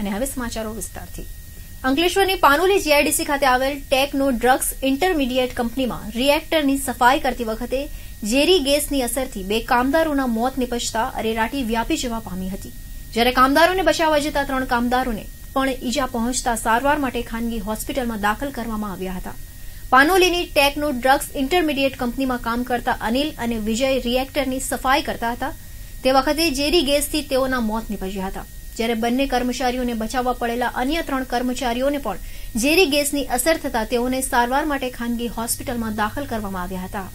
અને હવે સમાચારો વિસ્તારથી અંકલેશ્વરની પાનોલી જીઆઈડીસી ખાતે આવેલ ટેકનો ડ્રગ્સ ઇન્ટરમીડિયેટ કંપનીમાં રિએક્ટરની સફાઈ કરતી વખતે ઝેરી ગેસની અસરથી બે કામદારોના મોત નિપજતા અરેરાટી વ્યાપી જવા પામી હતી જ્યારે કામદારોને બચાવવા જતા ત્રણ કામદારોને પણ ઈજા પહોંચતા સારવાર માટે ખાનગી હોસ્પિટલમાં દાખલ કરવામાં આવ્યા હતા પાનોલીની ટેકનો ડ્રગ્સ ઇન્ટરમીડિયેટ કંપનીમાં કામ કરતા અનિલ અને વિજય રિએક્ટરની સફાઈ કરતા હતા તે વખતે ઝેરી ગેસથી તેઓના મોત નિપજ્યા હતા જ્યારે બંને કર્મચારીઓને બચાવવા પડેલા અન્ય ત્રણ કર્મચારીઓને પણ ઝેરી ગેસની અસર થતા તેઓને સારવાર માટે ખાનગી હોસ્પિટલમાં દાખલ કરવામાં આવ્યા હતા